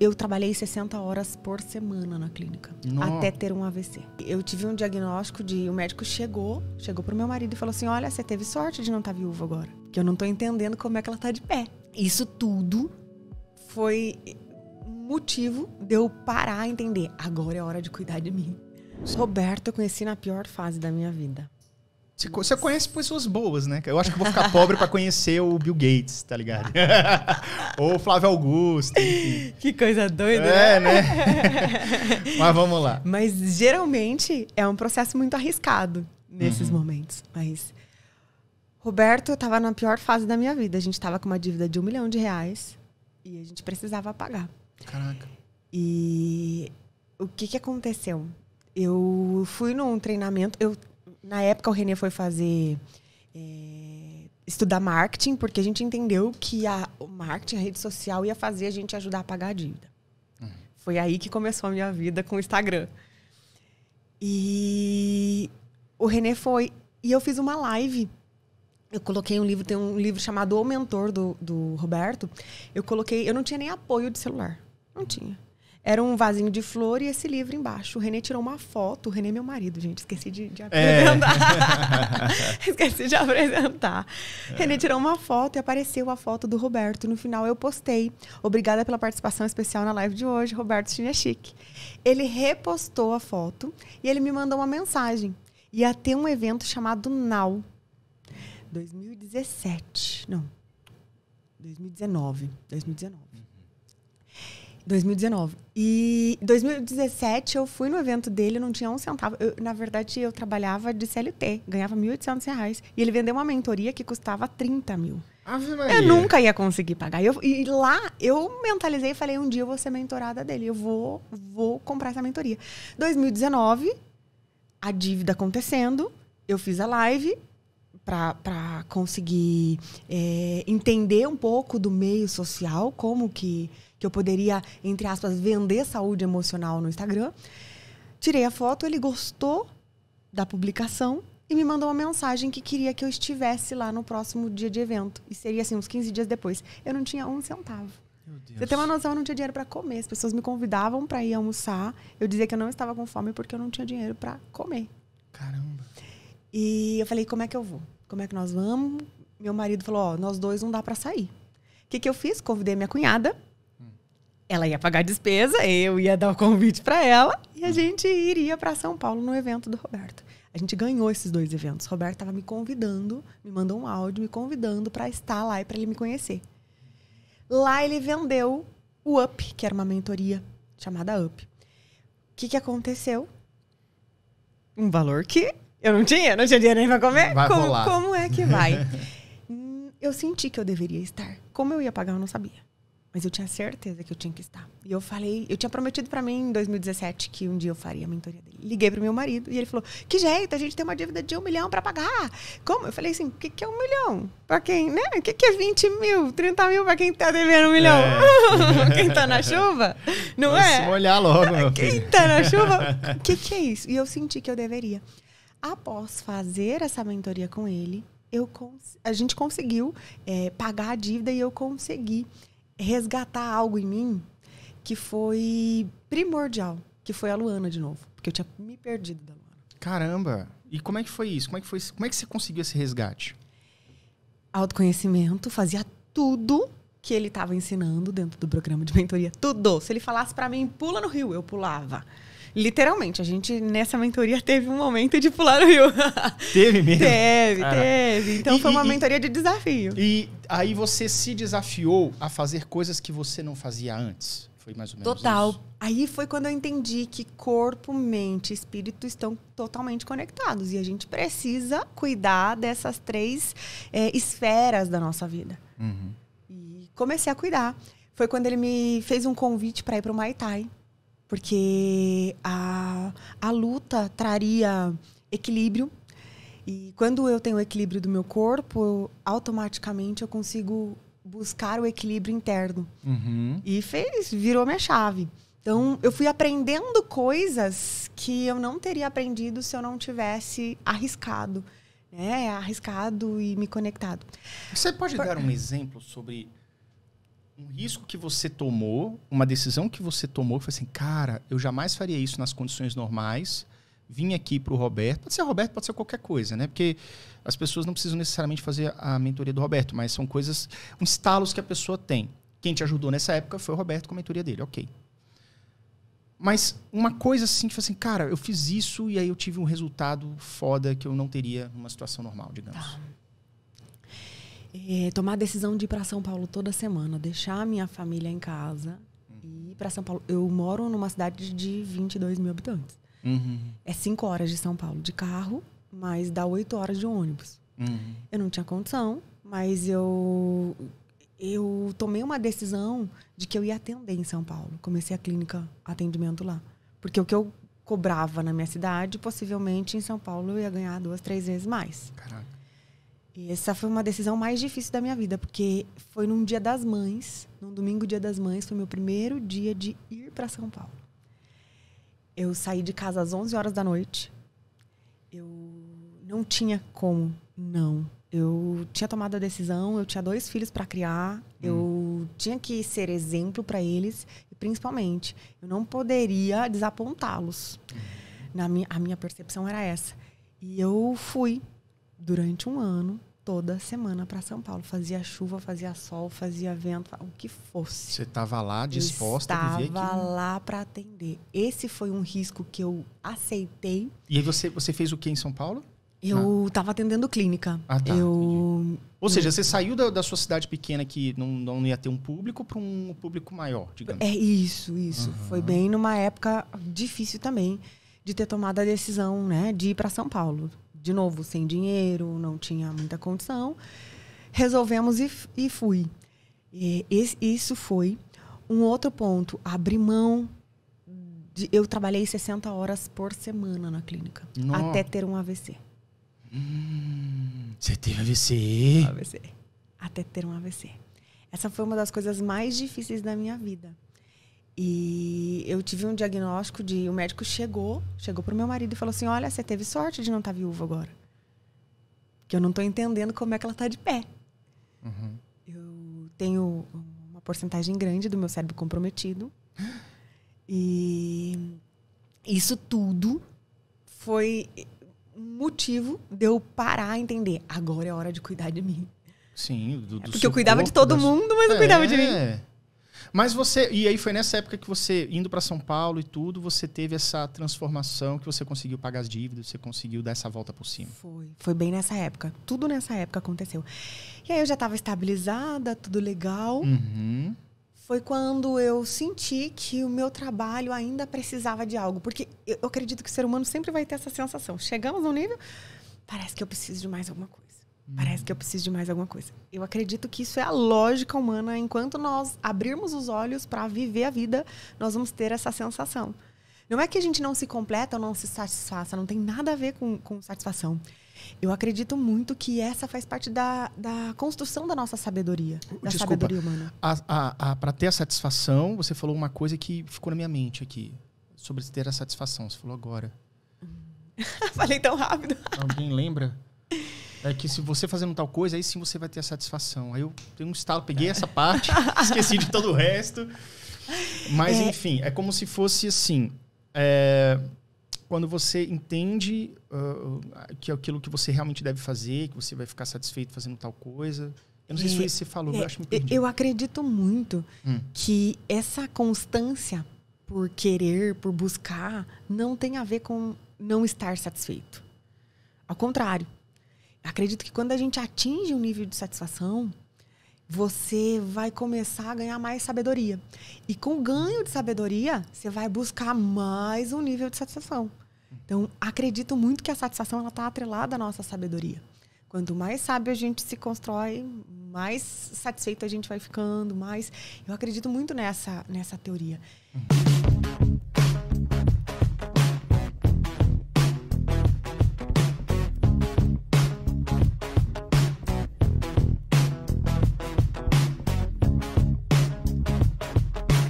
eu trabalhei 60 horas por semana na clínica, até ter um AVC. Eu tive um diagnóstico de. O médico chegou, chegou pro meu marido e falou assim: Olha, você teve sorte de não estar tá viúva agora, que eu não tô entendendo como é que ela tá de pé. Isso tudo foi motivo de eu parar a entender. Agora é hora de cuidar de mim. Roberto eu conheci na pior fase da minha vida. Você, você conhece pessoas boas, né? Eu acho que vou ficar pobre para conhecer o Bill Gates, tá ligado? Ou o Flávio Augusto. Enfim. Que coisa doida, né? é, né? né? Mas vamos lá. Mas geralmente é um processo muito arriscado nesses uhum. momentos. Mas Roberto estava na pior fase da minha vida. A gente estava com uma dívida de um milhão de reais e a gente precisava pagar. Caraca. E o que, que aconteceu? Eu fui num treinamento. Eu na época o Renê foi fazer. É, estudar marketing, porque a gente entendeu que a, o marketing, a rede social, ia fazer a gente ajudar a pagar a dívida. Uhum. Foi aí que começou a minha vida com o Instagram. E o Renê foi. E eu fiz uma live. Eu coloquei um livro, tem um livro chamado O Mentor do, do Roberto. Eu coloquei. Eu não tinha nem apoio de celular. Não tinha. Era um vasinho de flor e esse livro embaixo. O Renê tirou uma foto. O Renê é meu marido, gente. Esqueci de, de é. apresentar. É. Esqueci de apresentar. É. Renê tirou uma foto e apareceu a foto do Roberto. No final eu postei. Obrigada pela participação especial na live de hoje, Roberto Chinechique. Ele repostou a foto e ele me mandou uma mensagem. Ia ter um evento chamado NAU. 2017. Não. 2019. 2019. 2019. E 2017 eu fui no evento dele, não tinha um centavo. Eu, na verdade, eu trabalhava de CLT, ganhava 1.800 reais. E ele vendeu uma mentoria que custava 30 mil. Eu nunca ia conseguir pagar. Eu, e lá eu mentalizei e falei: um dia eu vou ser mentorada dele, eu vou, vou comprar essa mentoria. 2019, a dívida acontecendo, eu fiz a live para conseguir é, entender um pouco do meio social, como que que eu poderia, entre aspas, vender saúde emocional no Instagram. Tirei a foto, ele gostou da publicação e me mandou uma mensagem que queria que eu estivesse lá no próximo dia de evento. E seria assim, uns 15 dias depois. Eu não tinha um centavo. Você tem uma noção, eu não tinha dinheiro para comer. As pessoas me convidavam para ir almoçar. Eu dizia que eu não estava com fome porque eu não tinha dinheiro para comer. Caramba. E eu falei, como é que eu vou? Como é que nós vamos? Meu marido falou, ó, oh, nós dois não dá para sair. O que, que eu fiz? Convidei minha cunhada ela ia pagar a despesa, eu ia dar o convite para ela e a hum. gente iria para São Paulo no evento do Roberto. A gente ganhou esses dois eventos. O Roberto estava me convidando, me mandou um áudio me convidando para estar lá e para ele me conhecer. Lá ele vendeu o UP, que era uma mentoria chamada UP. O que, que aconteceu? Um valor que eu não tinha, não tinha dinheiro nem para comer. Vai como, rolar. como é que vai? eu senti que eu deveria estar. Como eu ia pagar, eu não sabia. Mas eu tinha certeza que eu tinha que estar. E eu falei, eu tinha prometido para mim em 2017 que um dia eu faria a mentoria dele. Liguei pro meu marido e ele falou: Que jeito, a gente tem uma dívida de um milhão para pagar. Como? Eu falei assim: O que, que é um milhão? Pra quem, né? O que, que é 20 mil, 30 mil pra quem tá devendo um milhão? É. quem tá na chuva? Não Vou é? Se molhar logo. Quem tá na chuva? O que, que é isso? E eu senti que eu deveria. Após fazer essa mentoria com ele, eu a gente conseguiu é, pagar a dívida e eu consegui resgatar algo em mim que foi primordial, que foi a Luana de novo, porque eu tinha me perdido da Luana. Caramba! E como é que foi isso? Como é que foi? Como é que você conseguiu esse resgate? Autoconhecimento, fazia tudo que ele estava ensinando dentro do programa de mentoria. Tudo. Se ele falasse para mim, pula no rio, eu pulava. Literalmente, a gente nessa mentoria teve um momento de pular o rio. Teve mesmo? Teve, ah. teve. Então e, foi uma e, mentoria de desafio. E aí você se desafiou a fazer coisas que você não fazia antes? Foi mais ou menos Total. Isso. Aí foi quando eu entendi que corpo, mente e espírito estão totalmente conectados. E a gente precisa cuidar dessas três é, esferas da nossa vida. Uhum. E comecei a cuidar. Foi quando ele me fez um convite para ir para o Muay Thai porque a, a luta traria equilíbrio. E quando eu tenho o equilíbrio do meu corpo, automaticamente eu consigo buscar o equilíbrio interno. Uhum. E fez, virou minha chave. Então, eu fui aprendendo coisas que eu não teria aprendido se eu não tivesse arriscado. Né? Arriscado e me conectado. Você pode Por... dar um exemplo sobre um risco que você tomou, uma decisão que você tomou, que foi assim, cara, eu jamais faria isso nas condições normais. Vim aqui para o Roberto, pode ser Roberto, pode ser qualquer coisa, né? Porque as pessoas não precisam necessariamente fazer a mentoria do Roberto, mas são coisas, uns estalos que a pessoa tem. Quem te ajudou nessa época foi o Roberto com a mentoria dele, ok. Mas uma coisa assim, que tipo foi assim, cara, eu fiz isso e aí eu tive um resultado foda que eu não teria numa situação normal, digamos. Tá é, tomar a decisão de ir para São Paulo toda semana, deixar a minha família em casa e ir para São Paulo. Eu moro numa cidade de 22 mil habitantes. Uhum. É cinco horas de São Paulo de carro, mas dá oito horas de ônibus. Uhum. Eu não tinha condição, mas eu eu tomei uma decisão de que eu ia atender em São Paulo. Comecei a clínica atendimento lá, porque o que eu cobrava na minha cidade, possivelmente em São Paulo eu ia ganhar duas, três vezes mais. Caraca. E essa foi uma decisão mais difícil da minha vida, porque foi num dia das mães, num domingo dia das mães, foi meu primeiro dia de ir para São Paulo. Eu saí de casa às 11 horas da noite. Eu não tinha como, não. Eu tinha tomado a decisão, eu tinha dois filhos para criar, hum. eu tinha que ser exemplo para eles e principalmente, eu não poderia desapontá-los. Hum. Na minha, a minha percepção era essa. E eu fui durante um ano, toda semana para São Paulo. Fazia chuva, fazia sol, fazia vento, o que fosse. Você estava lá disposta a viver aqui? Estava lá para atender. Esse foi um risco que eu aceitei. E aí você, você fez o que em São Paulo? Eu estava ah. atendendo clínica. Ah, tá. Eu... Ou seja, você saiu da, da, sua cidade pequena que não, não ia ter um público para um público maior, digamos. É isso, isso. Uhum. Foi bem numa época difícil também de ter tomado a decisão, né, de ir para São Paulo de novo, sem dinheiro, não tinha muita condição. Resolvemos e, e fui. E esse, isso foi um outro ponto. Abrir mão. De, eu trabalhei 60 horas por semana na clínica. No. Até ter um AVC. Hum, você teve AVC? AVC. Até ter um AVC. Essa foi uma das coisas mais difíceis da minha vida. E eu tive um diagnóstico de. O médico chegou, chegou pro meu marido e falou assim: Olha, você teve sorte de não estar tá viúva agora. Que eu não tô entendendo como é que ela tá de pé. Uhum. Eu tenho uma porcentagem grande do meu cérebro comprometido. E isso tudo foi motivo de eu parar a entender. Agora é hora de cuidar de mim. Sim, do, do é Porque eu cuidava corpo, de todo mundo, mas não é, cuidava de mim. É. Mas você. E aí foi nessa época que você, indo para São Paulo e tudo, você teve essa transformação que você conseguiu pagar as dívidas, você conseguiu dar essa volta por cima. Foi. Foi bem nessa época. Tudo nessa época aconteceu. E aí eu já estava estabilizada, tudo legal. Uhum. Foi quando eu senti que o meu trabalho ainda precisava de algo. Porque eu acredito que o ser humano sempre vai ter essa sensação. Chegamos num nível, parece que eu preciso de mais alguma coisa. Parece que eu preciso de mais alguma coisa. Eu acredito que isso é a lógica humana. Enquanto nós abrirmos os olhos para viver a vida, nós vamos ter essa sensação. Não é que a gente não se completa ou não se satisfaça, não tem nada a ver com, com satisfação. Eu acredito muito que essa faz parte da, da construção da nossa sabedoria, da Desculpa, sabedoria humana. Para ter a satisfação, você falou uma coisa que ficou na minha mente aqui, sobre ter a satisfação. Você falou agora. Falei tão rápido. Alguém lembra? É que se você fazendo tal coisa, aí sim você vai ter a satisfação. Aí eu tenho um estalo, peguei essa parte, esqueci de todo o resto. Mas, é. enfim, é como se fosse assim. É, quando você entende uh, que é aquilo que você realmente deve fazer, que você vai ficar satisfeito fazendo tal coisa. Eu não sei é, se foi isso que você falou, é, eu acho que me Eu acredito muito hum. que essa constância por querer, por buscar, não tem a ver com não estar satisfeito. Ao contrário, acredito que quando a gente atinge um nível de satisfação, você vai começar a ganhar mais sabedoria. E com o ganho de sabedoria, você vai buscar mais um nível de satisfação. Então, acredito muito que a satisfação está atrelada à nossa sabedoria. Quanto mais sábio a gente se constrói, mais satisfeito a gente vai ficando, mais. Eu acredito muito nessa, nessa teoria. Uhum.